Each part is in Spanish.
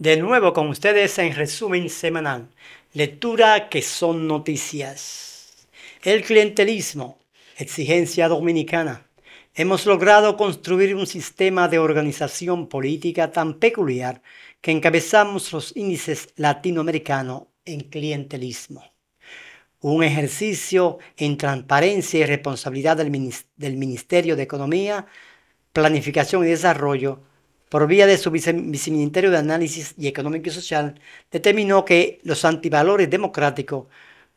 De nuevo con ustedes en resumen semanal. Lectura que son noticias. El clientelismo. Exigencia dominicana. Hemos logrado construir un sistema de organización política tan peculiar que encabezamos los índices latinoamericanos en clientelismo. Un ejercicio en transparencia y responsabilidad del, Ministerio de Economía, Planificación y Desarrollo por vía de su Viceministerio de Análisis y Económico y Social, determinó que los antivalores democráticos,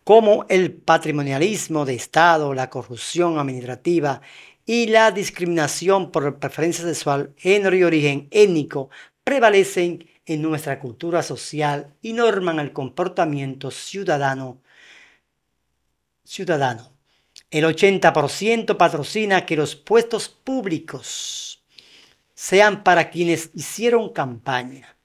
como el patrimonialismo de Estado, la corrupción administrativa y la discriminación por preferencia sexual, género y origen étnico, prevalecen en nuestra cultura social y norman el comportamiento ciudadano. ciudadano. El 80% patrocina que los puestos públicos sean para quienes hicieron campaña,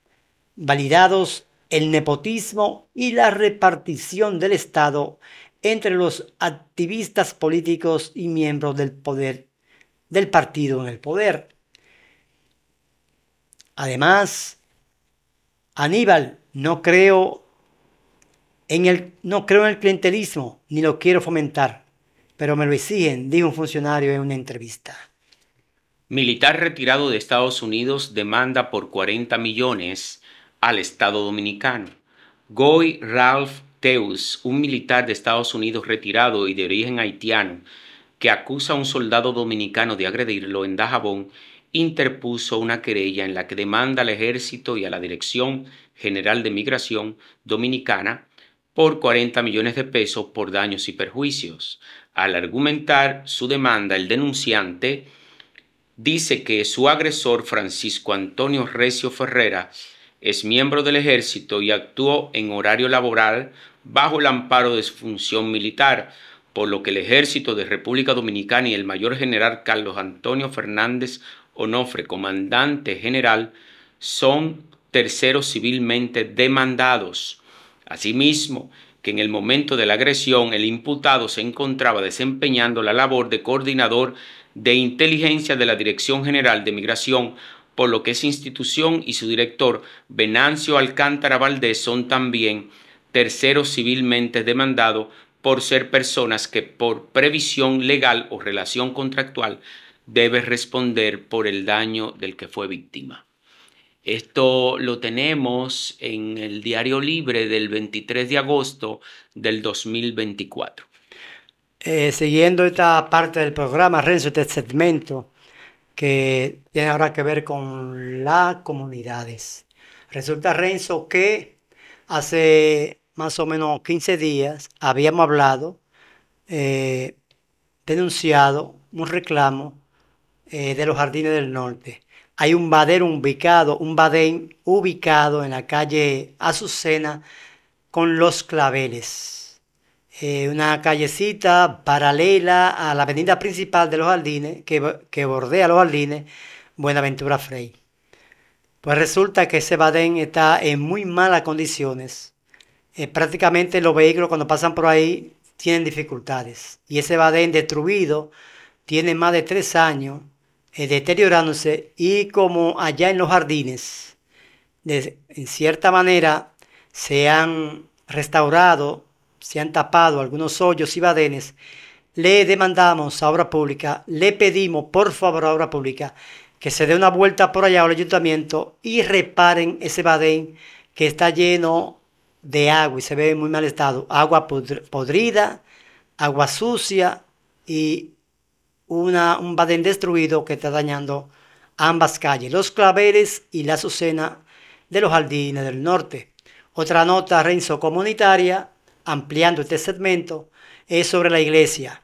validados el nepotismo y la repartición del Estado entre los activistas políticos y miembros del poder del partido en el poder. Además, Aníbal no creo en el no creo en el clientelismo ni lo quiero fomentar, pero me lo exigen, dijo un funcionario en una entrevista. Militar retirado de Estados Unidos demanda por 40 millones al Estado dominicano. Goy Ralph Teus, un militar de Estados Unidos retirado y de origen haitiano, que acusa a un soldado dominicano de agredirlo en Dajabón, interpuso una querella en la que demanda al ejército y a la Dirección General de Migración Dominicana por 40 millones de pesos por daños y perjuicios. Al argumentar su demanda, el denunciante dice que su agresor Francisco Antonio Recio Ferrera es miembro del ejército y actuó en horario laboral bajo el amparo de su función militar, por lo que el ejército de República Dominicana y el mayor general Carlos Antonio Fernández Onofre, comandante general, son terceros civilmente demandados. Asimismo, que en el momento de la agresión el imputado se encontraba desempeñando la labor de coordinador de inteligencia de la Dirección General de Migración, por lo que esa institución y su director, Venancio Alcántara Valdés, son también terceros civilmente demandados por ser personas que por previsión legal o relación contractual deben responder por el daño del que fue víctima. Esto lo tenemos en el Diario Libre del 23 de agosto del 2024. Eh, siguiendo esta parte del programa, Renzo, este segmento que tiene ahora que ver con las comunidades. Resulta, Renzo, que hace más o menos 15 días habíamos hablado, eh, denunciado un reclamo eh, de los jardines del norte hay un badén ubicado, un badén ubicado en la calle Azucena con los claveles. Eh, una callecita paralela a la avenida principal de los jardines, que, bordea los jardines, Buenaventura Frey. Pues resulta que ese badén está en muy malas condiciones. Eh, prácticamente los vehículos cuando pasan por ahí tienen dificultades. Y ese badén destruido tiene más de tres años eh, deteriorándose y como allá en los jardines, en cierta manera, se han restaurado, se han tapado algunos hoyos y badenes, le demandamos a Obra Pública, le pedimos por favor a Obra Pública que se dé una vuelta por allá al ayuntamiento y reparen ese badén que está lleno de agua y se ve en muy mal estado, agua podrida, agua sucia y un badén destruido que está dañando ambas calles, los claveres y la azucena de los jardines del norte. Otra nota, Renzo, comunitaria, ampliando este segmento, es sobre la iglesia.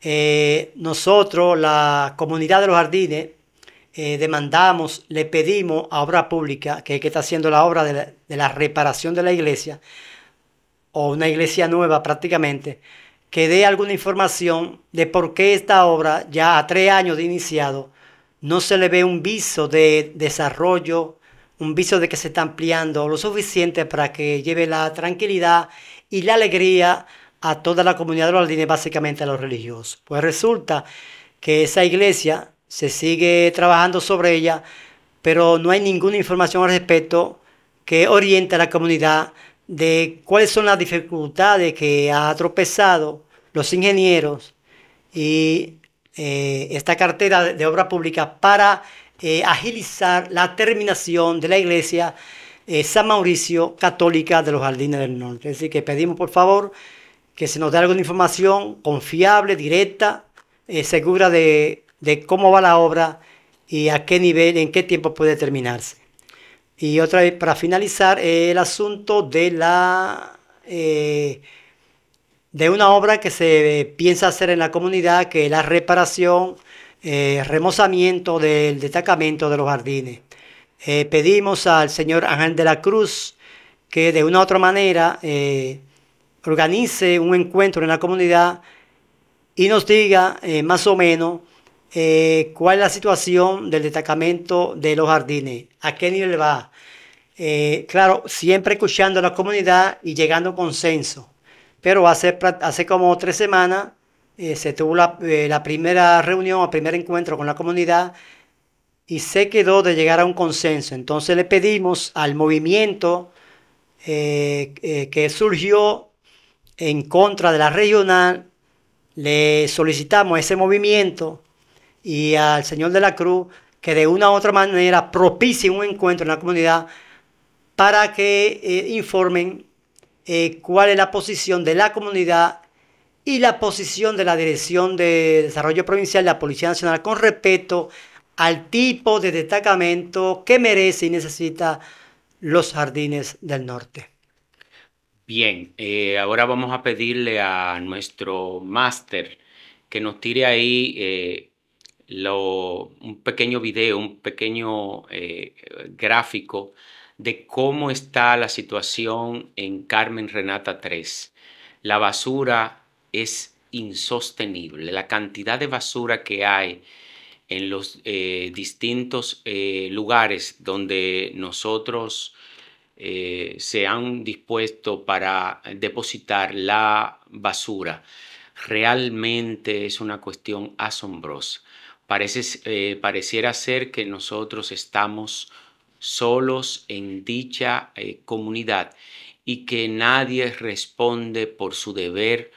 Eh, nosotros, la comunidad de los jardines, eh, demandamos, le pedimos a obra pública, que, que está haciendo la obra de la reparación de la iglesia, o una iglesia nueva prácticamente, que dé alguna información de por qué esta obra, ya a tres años de iniciado, no se le ve un viso de desarrollo, un viso de que se está ampliando lo suficiente para que lleve la tranquilidad y la alegría a toda la comunidad de los básicamente a los religiosos. Pues resulta que esa iglesia se sigue trabajando sobre ella, pero no hay ninguna información al respecto que oriente a la comunidad de cuáles son las dificultades que ha tropezado los ingenieros y eh, esta cartera de obra pública para eh, agilizar la terminación de la iglesia eh, San Mauricio Católica de los Jardines del Norte. Así que pedimos por favor que se nos dé alguna información confiable, directa, segura de, de cómo va la obra y a qué nivel, en qué tiempo puede terminarse. Y otra vez, para finalizar, eh, el asunto de la... Eh, de una obra que se eh, piensa hacer en la comunidad, que es la reparación, remozamiento del destacamento de los jardines. pedimos al señor Ángel de la Cruz que de una u otra manera organice un encuentro en la comunidad y nos diga más o menos eh, cuál es la situación del destacamento de los jardines, a qué nivel va. Eh, claro, siempre escuchando a la comunidad y llegando a consenso. Pero hace, hace como tres semanas eh, se tuvo la primera reunión, el primer encuentro con la comunidad y se quedó de llegar a un consenso. Entonces le pedimos al movimiento que surgió en contra de la regional, le solicitamos ese movimiento y al Señor de la Cruz que de una u otra manera propicie un encuentro en la comunidad para que eh, informen eh, cuál es la posición de la comunidad y la posición de la Dirección de Desarrollo Provincial de la Policía Nacional con respeto al tipo de destacamento que merece y necesita los jardines del norte. Bien, eh, ahora vamos a pedirle a nuestro máster que nos tire ahí un pequeño video, un pequeño eh, gráfico de cómo está la situación en Carmen Renata 3. La basura es insostenible, la cantidad de basura que hay en los eh, distintos eh, lugares donde nosotros se han dispuesto para depositar la basura, realmente es una cuestión asombrosa. Eh, pareciera ser que nosotros estamos solos en dicha eh, comunidad y que nadie responde por su deber,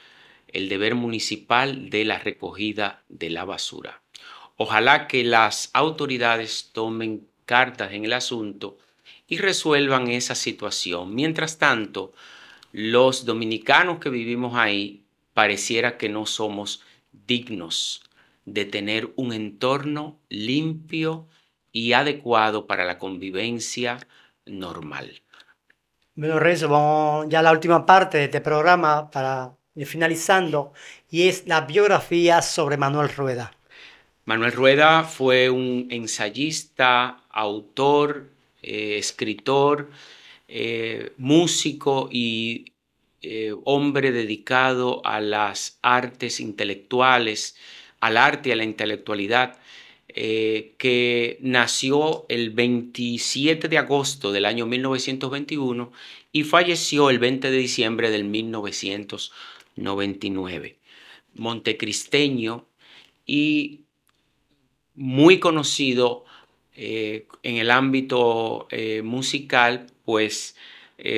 el deber municipal de la recogida de la basura. Ojalá que las autoridades tomen cartas en el asunto y resuelvan esa situación. Mientras tanto, los dominicanos que vivimos ahí pareciera que no somos dignos de tener un entorno limpio y adecuado para la convivencia normal. Bueno, Renzo, vamos ya la última parte de este programa para finalizando, y es la biografía sobre Manuel Rueda. Manuel Rueda fue un ensayista, autor, eh, escritor, eh, músico y eh, hombre dedicado a las artes intelectuales, al arte, y a la intelectualidad, eh, que nació el 27 de agosto del año 1921 y falleció el 20 de diciembre del 1999. Montecristeño y muy conocido eh, en el ámbito eh, musical, pues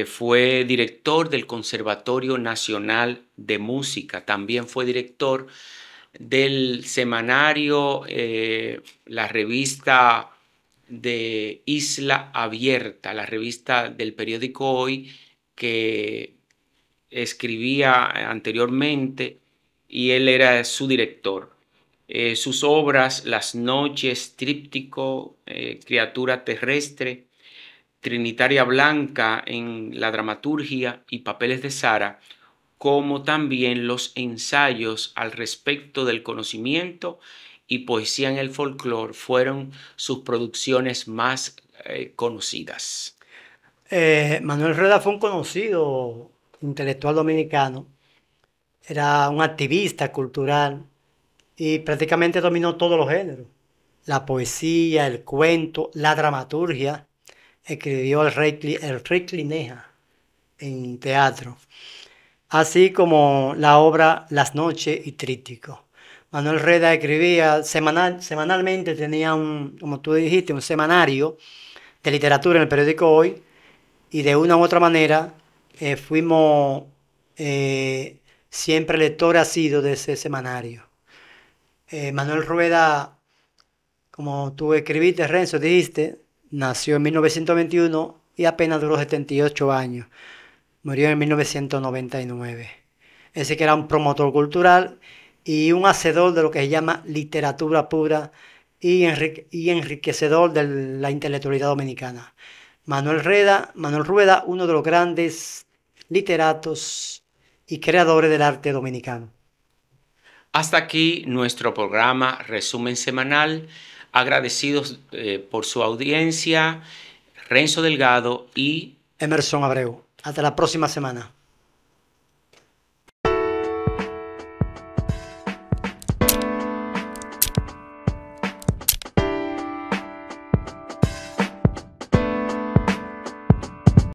fue director del Conservatorio Nacional de Música, también fue director del semanario, eh, la revista de Isla Abierta, la revista del periódico Hoy que escribía anteriormente y él era su director. Eh, sus obras, Las noches, Tríptico, eh, Criatura terrestre, Trinitaria Blanca en la dramaturgia y Papeles de Sara como también los ensayos al respecto del conocimiento y poesía en el folclore fueron sus producciones más eh, conocidas. Eh, Manuel Rueda fue un conocido intelectual dominicano, era un activista cultural y prácticamente dominó todos los géneros, la poesía, el cuento, la dramaturgia, escribió el Rey, el en teatro así como la obra Las Noches y Trítico. Manuel Rueda escribía semanal, semanalmente, tenía un, como tú dijiste, un semanario de literatura en el periódico Hoy, y de una u otra manera eh, fuimos eh, siempre lector de ese semanario. Eh, Manuel Rueda, como tú escribiste, Renzo, dijiste, nació en 1921 y apenas duró 78 años. Murió en 1999. Ese que era un promotor cultural y un hacedor de lo que se llama literatura pura y, enriquecedor de la intelectualidad dominicana. Manuel, Reda, Manuel Rueda, uno de los grandes literatos y creadores del arte dominicano. Hasta aquí nuestro programa Resumen Semanal. Agradecidos eh, por su audiencia, Renzo Delgado y Emerson Abreu. Hasta la próxima semana.